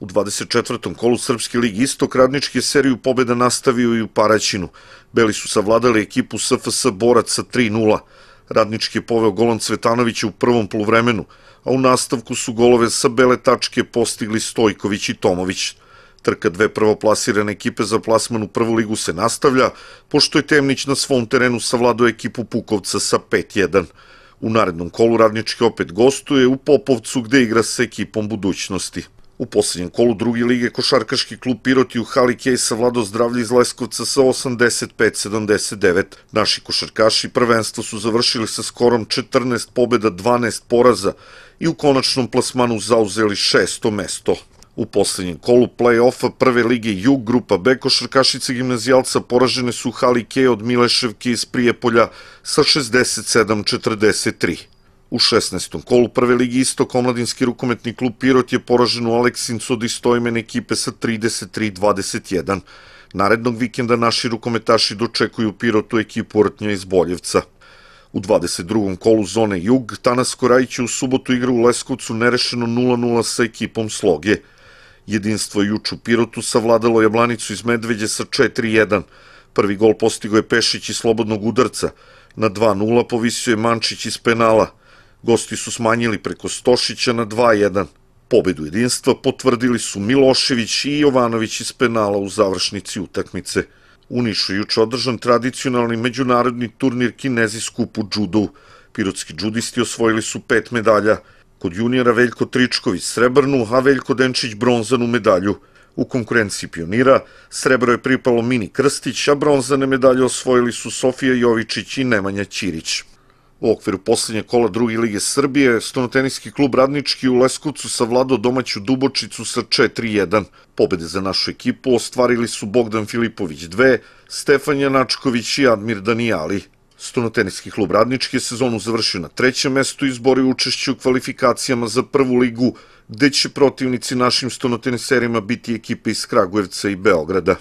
U 24. kolu Srpske ligi Istok radnički seriju pobjeda nastavio i u Paraćinu. Beli su savladali ekipu SFS Borac sa 3-0. Radnički je poveo golom Cvetanovića u prvom poluvremenu, a u nastavku su golove sa bele tačke postigli Stojković i Tomović. Trka dve prvoplasirane ekipe za plasman u prvu ligu se nastavlja, pošto je Temnić na svom terenu savladao ekipu Pukovca sa 5-1. U narednom kolu radnički opet gostuje u Popovcu gde igra sa ekipom budućnosti. U poslednjem kolu druge lige košarkaški klub Pirot u Hali Kejsa savladao zdravlje iz Leskovca sa 85-79. Naši košarkaši prvenstvo su završili sa skorom 14 pobjeda, 12 poraza i u konačnom plasmanu zauzeli šesto mesto. U poslednjem kolu play-offa prve lige Jug grupa B košarkašice gimnazijalca poražene su Hali Kej od Mileševke iz Prijepolja sa 67-43. U 16. kolu prve ligi Istok, omladinski rukometni klub Pirot je poražen u Aleksincu od istojmen ekipe sa 33-21. Narednog vikenda naši rukometaši dočekuju Pirotu ekipu Ortnja iz Boljevca. U 22. kolu zone Jug, Tanas Korajić je u subotu igra u Leskovcu nerešeno 0-0 sa ekipom Sloge. Jedinstvo juč u Pirotu savladalo je Blanicu iz Medveđe sa 4-1. Prvi gol postigo je Pešić iz slobodnog udarca. Na 2-0 povisio je Mančić iz penala. Gosti su smanjili preko Stošića na 2-1. Pobedu jedinstva potvrdili su Milošević i Jovanović iz penala u završnici utakmice. U Nišu juče održan tradicionalni međunarodni turnir Kinezi skupu džudu. Pirotski džudisti osvojili su pet medalja. Kod junijera Veljko Tričković srebrnu, a Veljko Denčić bronzanu medalju. U konkurenciji pionira srebro je pripalo Mini Krstić, a bronzane medalje osvojili su Sofija Jovičić i Nemanja Ćirić. U okviru poslednje kola druge lige Srbije, stonoteniski klub Radnički u Leskovcu savladao domaću Dubočicu sa 4-1. Pobede za našu ekipu ostvarili su Bogdan Filipović 2, Stefan Janačković i Admir Danijali. Stonoteniski klub Radnički je sezonu završio na trećem mestu i izborio učešće u kvalifikacijama za prvu ligu, gde će protivnici našim stonoteniserima biti ekipe iz Kragujevca i Beograda.